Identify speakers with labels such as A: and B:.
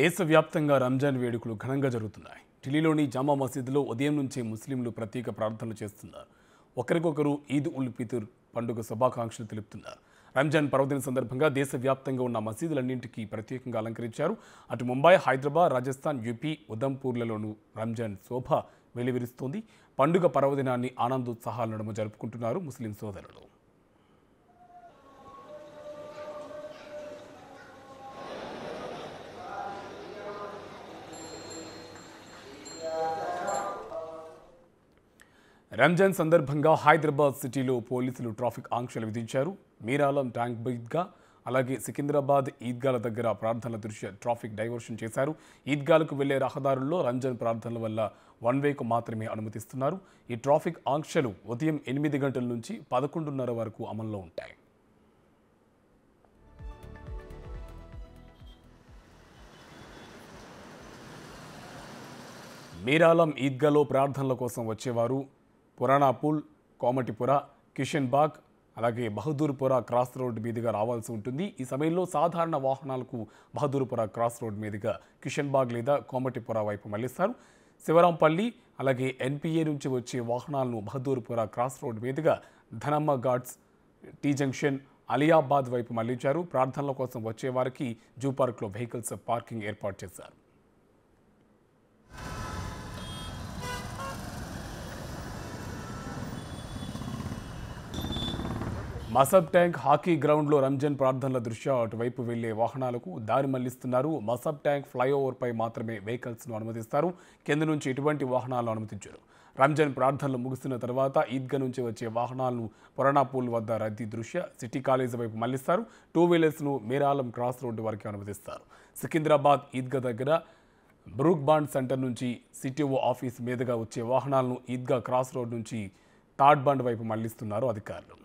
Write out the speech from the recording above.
A: దేశవ్యాప్తంగా రంజాన్ వేడుకలు ఘనంగా జరుగుతున్నాయి ఢిల్లీలోని జామా మసీదులో ఉదయం నుంచే ముస్లింలు ప్రత్యేక ప్రార్థనలు చేస్తున్నారు ఒకరికొకరు ఈద్ ఉల్ ఫితుర్ పండుగ శుభాకాంక్షలు తెలుపుతున్నారు రంజాన్ పర్వదిన సందర్భంగా దేశవ్యాప్తంగా ఉన్న మసీదులన్నింటికీ ప్రత్యేకంగా అలంకరించారు అటు ముంబై హైదరాబాద్ రాజస్థాన్ యూపీ ఉదంపూర్లలోనూ రంజాన్ శోభ వెలువరిస్తోంది పండుగ పర్వదినాన్ని ఆనందోత్సాహాల నడుమ జరుపుకుంటున్నారు ముస్లిం సోదరులు రంజాన్ సందర్భంగా హైదరాబాద్ సిటీలో పోలీసులు ట్రాఫిక్ ఆంక్షలు విధించారు మీరాలం ట్యాంక్ బీద్గా అలాగే సికింద్రాబాద్ ఈద్గాల దగ్గర ప్రార్థనల దృశ్య ట్రాఫిక్ డైవర్షన్ చేశారు ఈద్గాలకు వెళ్లే రహదారుల్లో రంజాన్ ప్రార్థనల వల్ల వన్ వేకు మాత్రమే అనుమతిస్తున్నారు ఈ ట్రాఫిక్ ఆంక్షలు ఉదయం ఎనిమిది గంటల నుంచి పదకొండున్నర వరకు అమల్లో ఉంటాయి మీరాలం ఈద్గాలో ప్రార్థనల కోసం వచ్చేవారు పురాణాపూల్ కోమటిపుర కిషన్ బాగ్ అలాగే బహదూర్పుర క్రాస్ రోడ్ మీదుగా రావాల్సి ఉంటుంది ఈ సమయంలో సాధారణ వాహనాలకు బహదూర్పుర క్రాస్ రోడ్ మీదుగా కిషన్ బాగ్ లేదా కోమటిపుర వైపు మళ్లిస్తారు శివరాంపల్లి అలాగే ఎన్పిఏ నుంచి వచ్చే వాహనాలను బహదూర్పుర క్రాస్ రోడ్ మీదుగా ధనమ్మ ఘాట్స్ టీ జంక్షన్ అలియాబాద్ వైపు మళ్లించారు ప్రార్థనల కోసం వచ్చే వారికి జూ పార్క్లో వెహికల్స్ పార్కింగ్ ఏర్పాటు చేశారు మసబ్ ట్యాంక్ హాకీ గ్రౌండ్లో రంజాన్ ప్రార్థనల దృశ్యం అటువైపు వెళ్లే వాహనాలకు దారి మళ్లిస్తున్నారు మసబ్ ట్యాంక్ ఫ్లైఓవర్పై మాత్రమే వెహికల్స్ను అనుమతిస్తారు కింద నుంచి ఎటువంటి వాహనాలను అనుమతించారు రంజాన్ ప్రార్థనలు ముగిసిన తర్వాత ఈద్గా నుంచి వచ్చే వాహనాలను పొరణాపూల్ వద్ద రద్దీ దృశ్య సిటీ కాలేజీ వైపు మళ్లిస్తారు టూ వీలర్స్ను మీరాలం క్రాస్ రోడ్డు వరకు అనుమతిస్తారు సికింద్రాబాద్ ఈద్గా దగ్గర బ్రూక్ బాండ్ సెంటర్ నుంచి సిటీఓ ఆఫీస్ మీదుగా వచ్చే వాహనాలను ఈద్గా క్రాస్ రోడ్ నుంచి తాడ్బండ్ వైపు మళ్లిస్తున్నారు అధికారులు